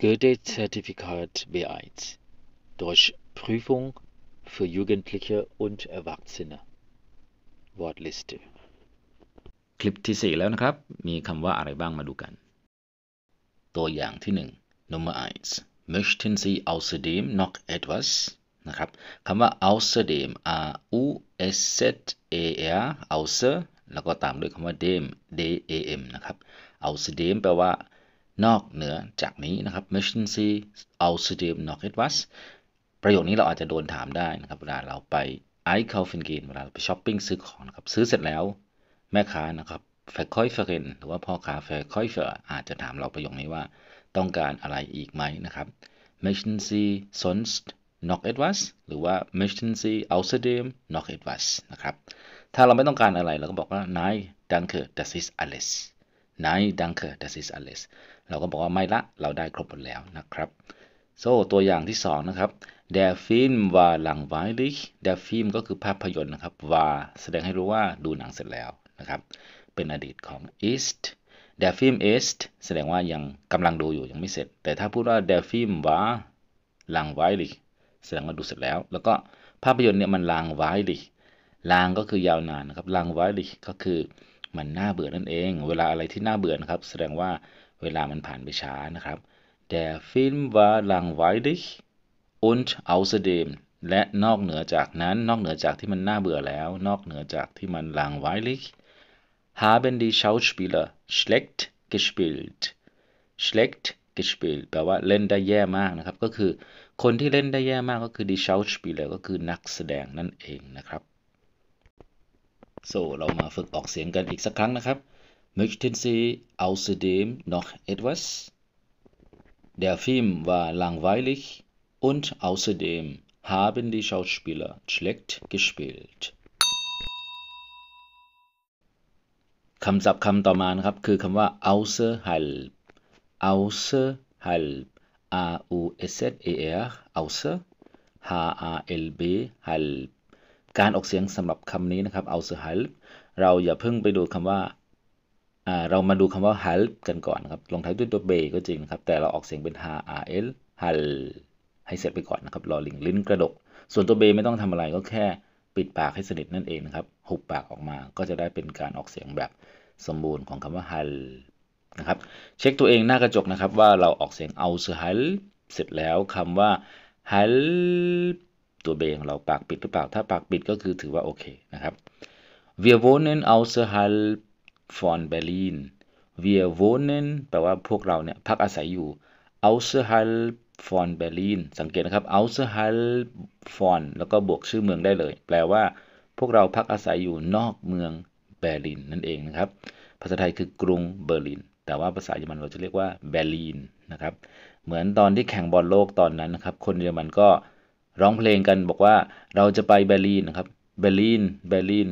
Goethe-Zertifikat B1 Deutsch Prüfung für Jugendliche und Erwachsene Wortliste คลิปที่4แล้วนะครับ มีคำว่าอะไรบ้างมาดูกัน ตัวอย่างที่1 Nummer 1 möchten Sie außerdem noch etwas นะครับคำว่า außerdem a u s z e r außer แล้วก็ตามด้วยคำว่า dem d a e m นะครับ außerdem แปลว่านอกเหนือจากนี้นะครับ mission c a u s e d e m noch etwas ประโยคนี้เราอาจจะโดนถามได้นะครับเวลาเราไปไ i n k a u f e n g e n เวลาเราไปช้อปปิ้งซื้อของนะครับซื้อเสร็จแล้ว แม่ค้านะครับ verkäuferin หรือว่าพ่อค้า verkäufer อาจจะถามเราประโยคนี้ว่าต้องการอะไรอีกไหมนะครับ möchten Sie sonst noch etwas หรือว่า möchten Sie a u s e d e m noch etwas นะครับถ้าเราไม่ต้องการอะไร เราก็บอกว่า nein danke das ist alles Nein danke das ist alles เราก็บอกว่าไม่ละเราได้ครบหมดแล้วนะครับ so ตัวอย่างที่สองนะครับ der Film war langweilig der Film ก็คือภาพยนตร์นะครับ war แสดงให้รู้ว่าดูหนังเสร็จแล้วนะครับเป็นอดีตของ ist der Film ist แสดงว่ายังกำลังดูอยู่ ยังไม่เสร็จ แต่ถ้าพูดว่า der Film war langweilig แสดงว่าดูเสร็จแล้ว แล้วก็ภาพยนตร์เนี่ยมัน langweilig lang ก็คือยาวนานนะครับ langweilig ก็คือมันน่าเบื่อนั่นเอง เวลาอะไรที่น่าเบื่อนะครับ แสดงว่าเวลามันผ่านไปช้านะครับ Der Film war langweilig und außerdem และนอกเหนือจากนั้น นอกเหนือจากที่มันน่าเบื่อแล้ว นอกเหนือจากที่มัน langweilig haben die Schauspieler schlecht gespielt schlecht gespielt แปลว่าเล่นได้แย่มากนะครับ ก็คือคนที่เล่นได้แย่มากก็คือ die Schauspieler ก็คือนักแสดงนั่นเองนะครับ So, เรามาฝึกออกเสียงกันอีกสักครั้งนะครับ Möchten Sie außerdem noch etwas? Der Film war langweilig und außerdem haben die Schauspieler schlecht gespielt. คำศัพท์คำต่อมานะครับคือคำว่า außerhalb außerhalb a U S Z E R außer H A L B halb การออกเสียงสำหรับคำนี้นะครับเอาเสือหายเราอย่าเพิ่งไปดูคำว่า เรามาดูคำว่าหายกันก่อนครับ ลงท้ายด้วยตัวเบก็จริงนะครับ แต่เราออกเสียงเป็น h a l หายให้เสร็จไปก่อนนะครับรอลิงลิ้น กระดก ส่วนตัวเบไม่ต้องทำอะไรก็แค่ปิดปากให้สนิทนั่นเองนะครับหุบปากออกมา ก็จะได้เป็นการออกเสียงแบบสมบูรณ์ของคำว่าหายนะครับ เช็คตัวเองหน้ากระจกนะครับว่าเราออกเสียงเอาเสือหายเสร็จแล้วคำว่าหายตัวเบของเราปากปิดหรือเปล่า ถ้าปากปิดก็คือถือว่าโอเคนะครับ wir wohnen außerhalb von Berlin wir wohnen แปลว่าพวกเราเนี่ยพักอาศัยอยู่ außerhalb von Berlin สังเกตนะครับ außerhalb von แล้วก็บวกชื่อเมืองได้เลย แปลว่าพวกเราพักอาศัยอยู่นอกเมืองเบอร์ลิน นั่นเองนะครับ ภาษาไทยคือกรุงเบอร์ลิน แต่ว่าภาษาเยอรมันเราจะเรียกว่าเบอร์ลินนะครับ เหมือนตอนที่แข่งบอลโลกตอนนั้นนะครับคนเยอรมันก็ร้องเพลงกันบอกว่าเราจะไปเบอร์ลินนะครับเบอร์ลินเบอร์ลิน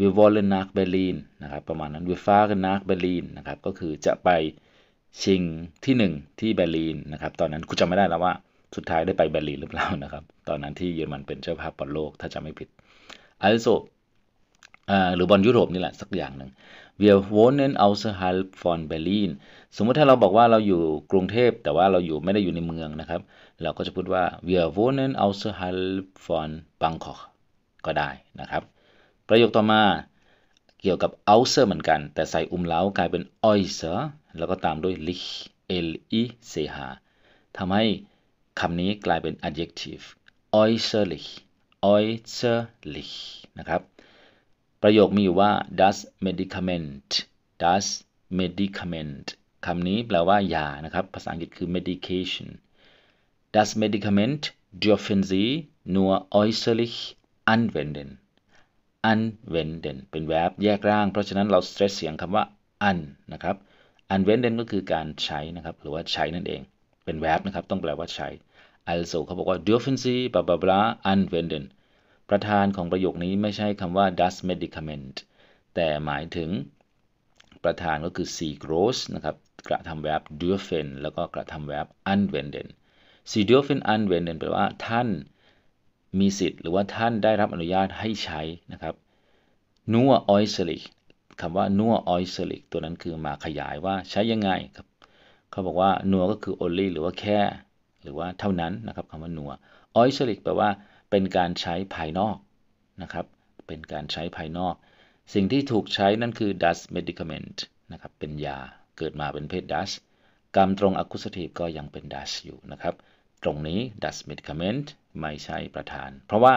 วิวอลเลนนักเบ Berlin นะครับ ประมาณนั้นวิฟ f a h r นน nach Berlin นะครับ ก็คือจะไปชิงที่ 1 ที่เบอร์ลินนะครับ ตอนนั้นกูจำไม่ได้แล้วว่าสุดท้ายได้ไปเบอร์ลินหรือเปล่านะครับ ตอนนั้นที่เยอรมันเป็นเจ้าภาพบอลโลก ถ้าจำไม่ผิด also หรือบอลยุโรปนี่แหละสักอย่างหนึ่ง wir wohnen außerhalb von Berlin สมมติถ้าเราบอกว่าเราอยู่กรุงเทพแต่ว่าเราอยู่ไม่ได้อยู่ในเมืองนะครับ เราก็จะพูดว่า wir wohnen außerhalb von Bangkok ก็ได้นะครับ ประโยคต่อมาเกี่ยวกับ außer เหมือนกัน แต่ใส่อุ้มเล้ากลายเป็น äußer แล้วก็ตามด้วย lich l i c h ทำให้คำนี้กลายเป็น adjective äußerlich äußerlich นะครับประโยคมีอยู่ว่า does medicament does medicament คำนี้แปลว่า ยา นะครับ ภาษาอังกฤษคือ medication d o e s m e d i c a m e n t dürfen Sie nur äußerlich anwenden anwenden เป็น verb แยกร่าง เพราะฉะนั้นเรา stress เสียงคำว่า an นะครับ anwenden ก็คือการใช้นะครับ หรือว่าใช้นั่นเอง เป็น verb นะครับ ต้องแปลว่าใช้ also เขาบอกว่า dürfen Sie bla bla bla anwenden ประธานของประโยคนี้ไม่ใช่คำว่า does medicament แต่หมายถึงประธานก็คือ sie groß นะครับกระทำ verb dürfen แล้วก็กระทำ verb anwenden sie dürfen anwenden แปลว่าท่านมีสิทธิ์หรือว่าท่านได้รับอนุญาตให้ใช้นะครับ nur äußerlich คำว่า nur äußerlich ตัวนั้นคือมาขยายว่าใช้ยังไงครับ เขาบอกว่า nur ก็คือ only หรือว่าแค่ หรือว่าเท่านั้นนะครับคำว่า nur äußerlich แปลว่าเป็นการใช้ภายนอกนะครับ เป็นการใช้ภายนอก สิ่งที่ถูกใช้นั่นคือ das medicament นะครับ เป็นยา เกิดมาเป็นเพศ das กรรมตรง accusative ก็ยังเป็น das อยู่นะครับ ตรงนี้ das medicament ไม่ใช่ประธาน เพราะว่า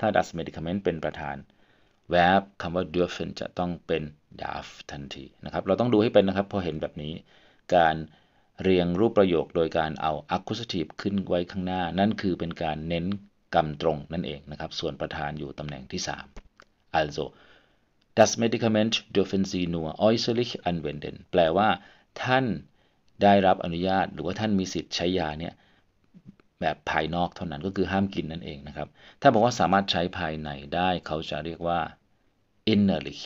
ถ้า das medicament เป็นประธาน verb คำว่า dürfen จะต้องเป็น darf ทันทีนะครับ เราต้องดูให้เป็นนะครับ พอเห็นแบบนี้ การเรียงรูปประโยคโดยการเอา accusative ขึ้นไว้ข้างหน้า นั่นคือเป็นการเน้นกรรมตรงนั่นเองนะครับ ส่วนประธานอยู่ตำแหน่งที่ 3 also das Medikament dürfen Sie nur äußerlich anwenden แปลว่าท่านได้รับอนุญาตหรือว่าท่านมีสิทธิ์ใช้ยาเนี่ย แบบภายนอกเท่านั้นก็คือห้ามกินนั่นเองนะครับ ถ้าบอกว่าสามารถใช้ภายในได้เขาจะเรียกว่า innerlich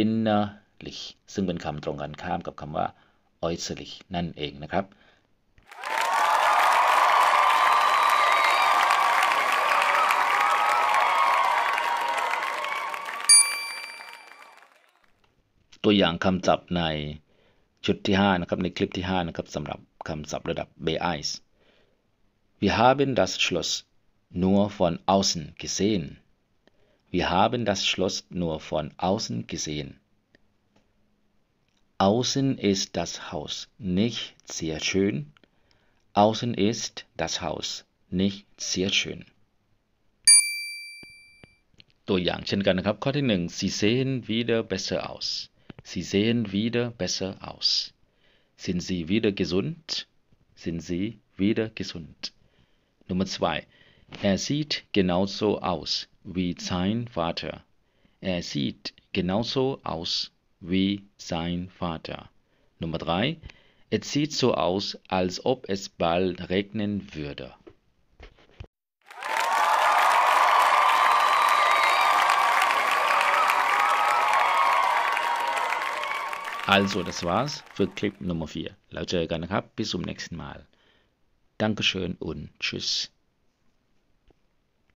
innerlich ซึ่งเป็นคำตรงกันข้ามกับคำว่า äußerlich นั่นเองนะครับตัวอย่างคำศัพท์ในชุดที่5นะครับสำหรับคำศัพท์ระดับ B1 Wir haben das Schloss nur von außen gesehen. Wir haben das Schloss nur von außen gesehen. Außen ist das Haus nicht sehr schön. Außen ist das Haus nicht sehr schön. ตัวอย่างเช่นกันนะครับ Sie sehen wieder besser aus Sie sehen wieder besser aus. Sind Sie wieder gesund? Sind Sie wieder gesund? Nummer zwei. Er sieht genauso aus wie sein Vater. Er sieht genauso aus wie sein Vater. Nummer drei. Es sieht so aus, als ob es bald regnen würde. Also, das war's für Clip Nummer 4. Laut Jörg gehabt. Bis zum nächsten Mal. Dankeschön und tschüss.